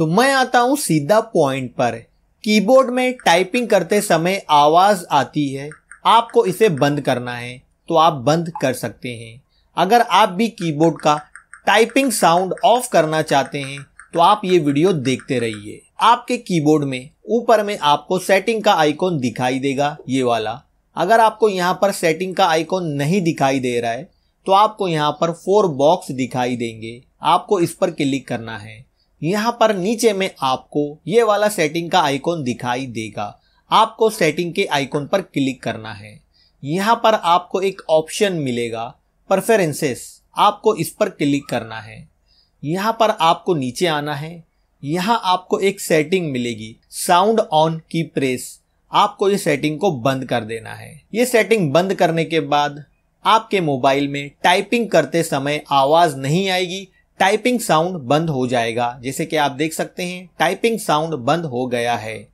तो मैं आता हूं सीधा पॉइंट पर कीबोर्ड में टाइपिंग करते समय आवाज आती है आपको इसे बंद करना है तो आप बंद कर सकते हैं अगर आप भी कीबोर्ड का टाइपिंग साउंड ऑफ करना चाहते हैं तो आप ये वीडियो देखते रहिए आपके कीबोर्ड में ऊपर में आपको सेटिंग का आइकॉन दिखाई देगा ये वाला अगर आपको यहाँ पर सेटिंग का आइकॉन नहीं दिखाई दे रहा है तो आपको यहाँ पर फोर बॉक्स दिखाई देंगे आपको इस पर क्लिक करना है यहाँ पर नीचे में आपको ये वाला सेटिंग का आइकॉन दिखाई देगा आपको सेटिंग के आइकॉन पर क्लिक करना है यहाँ पर आपको एक ऑप्शन मिलेगा परफेरेंसेस आपको इस पर क्लिक करना है यहाँ पर आपको नीचे आना है यहाँ आपको एक सेटिंग मिलेगी साउंड ऑन की प्रेस आपको ये सेटिंग को बंद कर देना है ये सेटिंग बंद करने के बाद आपके मोबाइल में टाइपिंग करते समय आवाज नहीं आएगी टाइपिंग साउंड बंद हो जाएगा जैसे कि आप देख सकते हैं टाइपिंग साउंड बंद हो गया है